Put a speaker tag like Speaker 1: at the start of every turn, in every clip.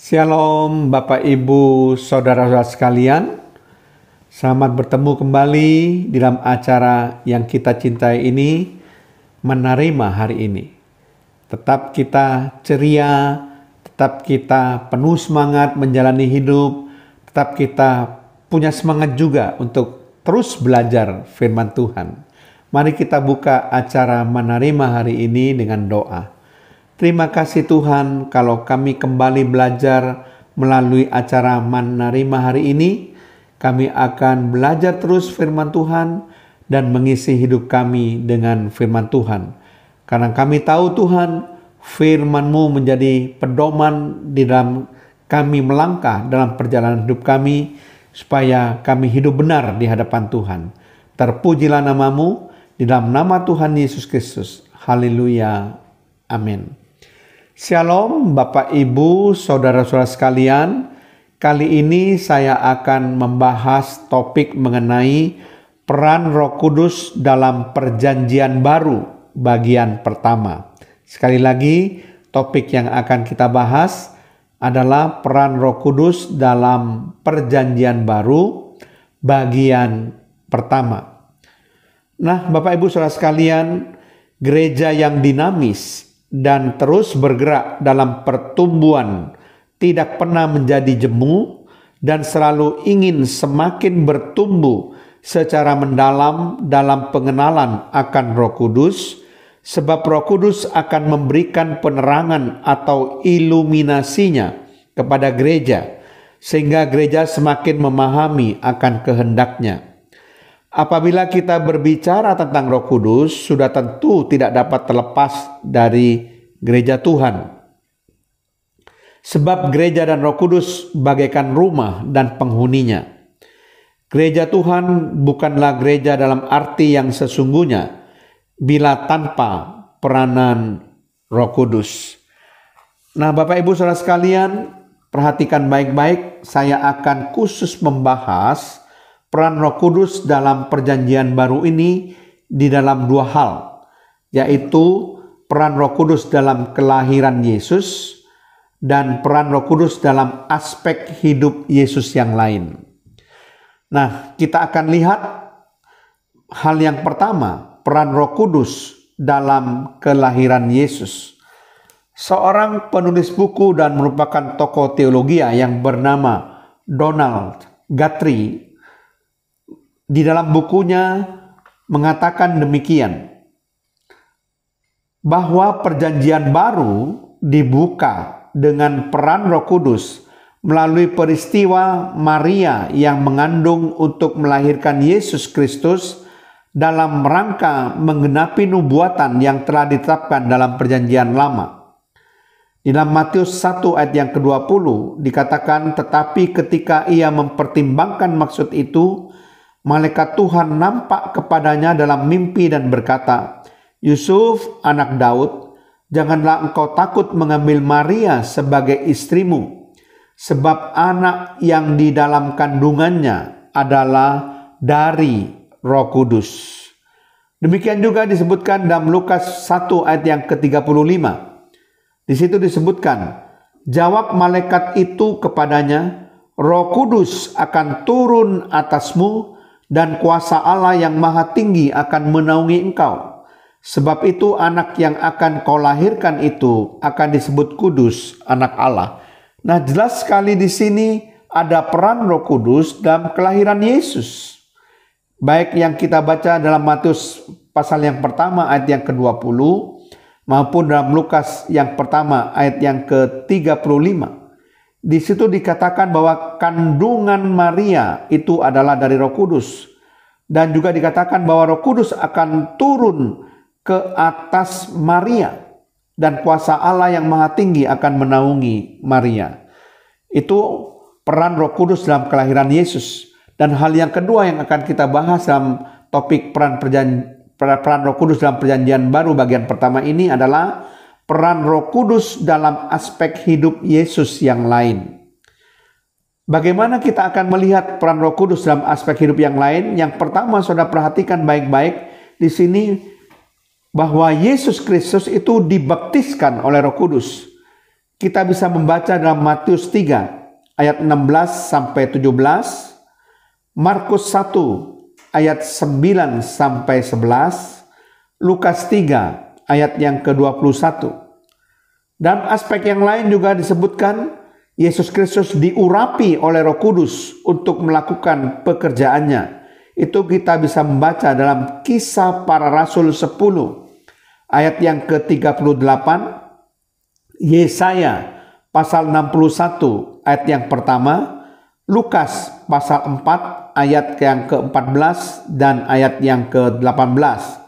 Speaker 1: Shalom Bapak Ibu Saudara-saudara sekalian Selamat bertemu kembali di dalam acara yang kita cintai ini Menerima hari ini Tetap kita ceria Tetap kita penuh semangat menjalani hidup Tetap kita punya semangat juga untuk terus belajar firman Tuhan Mari kita buka acara menerima hari ini dengan doa. Terima kasih Tuhan kalau kami kembali belajar melalui acara Manarima hari ini. Kami akan belajar terus firman Tuhan dan mengisi hidup kami dengan firman Tuhan. Karena kami tahu Tuhan, firman-Mu menjadi pedoman di dalam kami melangkah dalam perjalanan hidup kami supaya kami hidup benar di hadapan Tuhan. Terpujilah namamu di dalam nama Tuhan Yesus Kristus. Haleluya. Amin. Shalom, Bapak, Ibu, saudara-saudara sekalian. Kali ini saya akan membahas topik mengenai peran Roh Kudus dalam Perjanjian Baru, bagian pertama. Sekali lagi, topik yang akan kita bahas adalah peran Roh Kudus dalam Perjanjian Baru, bagian pertama. Nah, Bapak, Ibu, saudara sekalian, gereja yang dinamis dan terus bergerak dalam pertumbuhan, tidak pernah menjadi jemu, dan selalu ingin semakin bertumbuh secara mendalam dalam pengenalan akan Roh Kudus, sebab Roh Kudus akan memberikan penerangan atau iluminasinya kepada gereja, sehingga gereja semakin memahami akan kehendaknya. Apabila kita berbicara tentang Roh Kudus, sudah tentu tidak dapat terlepas dari gereja Tuhan. Sebab gereja dan Roh Kudus bagaikan rumah dan penghuninya. Gereja Tuhan bukanlah gereja dalam arti yang sesungguhnya bila tanpa peranan Roh Kudus. Nah, Bapak Ibu Saudara sekalian, perhatikan baik-baik, saya akan khusus membahas Peran Roh Kudus dalam Perjanjian Baru ini di dalam dua hal, yaitu peran Roh Kudus dalam kelahiran Yesus dan peran Roh Kudus dalam aspek hidup Yesus yang lain. Nah, kita akan lihat hal yang pertama, peran Roh Kudus dalam kelahiran Yesus. Seorang penulis buku dan merupakan tokoh teologi yang bernama Donald Guthrie di dalam bukunya mengatakan demikian bahwa perjanjian baru dibuka dengan peran Roh Kudus melalui peristiwa Maria yang mengandung untuk melahirkan Yesus Kristus dalam rangka menggenapi nubuatan yang telah ditetapkan dalam perjanjian lama. Di dalam Matius 1 ayat yang ke-20 dikatakan tetapi ketika ia mempertimbangkan maksud itu malaikat Tuhan nampak kepadanya dalam mimpi dan berkata, "Yusuf, anak Daud, janganlah engkau takut mengambil Maria sebagai istrimu, sebab anak yang di dalam kandungannya adalah dari Roh Kudus." Demikian juga disebutkan dalam Lukas 1 ayat yang ke-35. Di situ disebutkan, jawab malaikat itu kepadanya, "Roh Kudus akan turun atasmu dan kuasa Allah yang maha tinggi akan menaungi engkau. Sebab itu anak yang akan kau lahirkan itu akan disebut kudus, anak Allah. Nah jelas sekali di sini ada peran roh kudus dalam kelahiran Yesus. Baik yang kita baca dalam Matius pasal yang pertama ayat yang ke-20 maupun dalam Lukas yang pertama ayat yang ke-35. Di situ dikatakan bahwa kandungan Maria itu adalah dari Roh Kudus dan juga dikatakan bahwa Roh Kudus akan turun ke atas Maria dan kuasa Allah yang Maha Tinggi akan menaungi Maria. Itu peran Roh Kudus dalam kelahiran Yesus dan hal yang kedua yang akan kita bahas dalam topik peran perjan peran Roh Kudus dalam perjanjian baru bagian pertama ini adalah peran Roh Kudus dalam aspek hidup Yesus yang lain. Bagaimana kita akan melihat peran Roh Kudus dalam aspek hidup yang lain? Yang pertama, sudah perhatikan baik-baik di sini bahwa Yesus Kristus itu dibaptiskan oleh Roh Kudus. Kita bisa membaca dalam Matius 3 ayat 16 sampai 17, Markus 1 ayat 9 sampai 11, Lukas 3 ayat yang ke-21. Dan aspek yang lain juga disebutkan Yesus Kristus diurapi oleh Roh Kudus untuk melakukan pekerjaannya. Itu kita bisa membaca dalam kisah para rasul 10 ayat yang ke-38 Yesaya pasal 61 ayat yang pertama Lukas pasal 4 ayat yang ke-14 dan ayat yang ke-18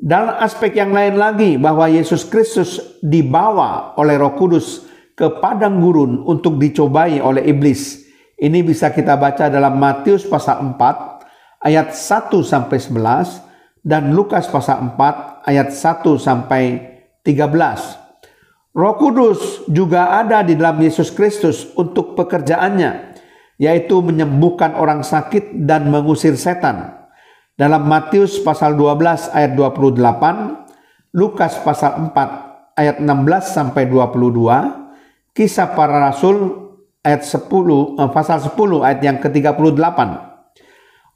Speaker 1: dalam aspek yang lain lagi bahwa Yesus Kristus dibawa oleh Roh Kudus ke padang gurun untuk dicobai oleh iblis. Ini bisa kita baca dalam Matius pasal 4 ayat 1 sampai 11 dan Lukas pasal 4 ayat 1 sampai 13. Roh Kudus juga ada di dalam Yesus Kristus untuk pekerjaannya, yaitu menyembuhkan orang sakit dan mengusir setan dalam Matius pasal 12 ayat 28, Lukas pasal 4 ayat 16 sampai 22, kisah para rasul ayat 10 eh, pasal 10 ayat yang ke-38.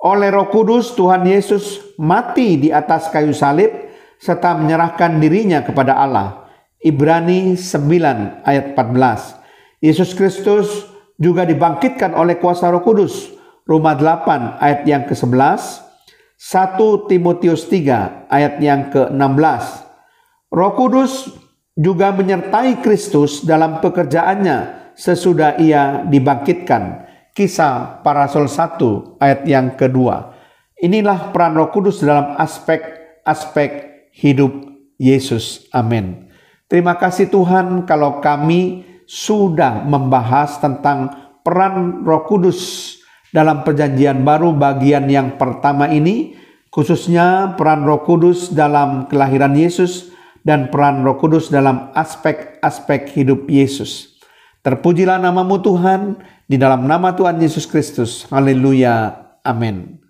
Speaker 1: Oleh Roh Kudus Tuhan Yesus mati di atas kayu salib serta menyerahkan dirinya kepada Allah. Ibrani 9 ayat 14. Yesus Kristus juga dibangkitkan oleh kuasa Roh Kudus. Roma 8 ayat yang ke-11 1 Timotius 3 ayat yang ke-16. Roh Kudus juga menyertai Kristus dalam pekerjaannya sesudah ia dibangkitkan. Kisah para 1 ayat yang kedua. Inilah peran Roh Kudus dalam aspek-aspek hidup Yesus. Amin. Terima kasih Tuhan kalau kami sudah membahas tentang peran Roh Kudus dalam perjanjian baru bagian yang pertama ini, khususnya peran Roh Kudus dalam kelahiran Yesus dan peran Roh Kudus dalam aspek-aspek hidup Yesus. Terpujilah namamu Tuhan, di dalam nama Tuhan Yesus Kristus. Haleluya. Amin.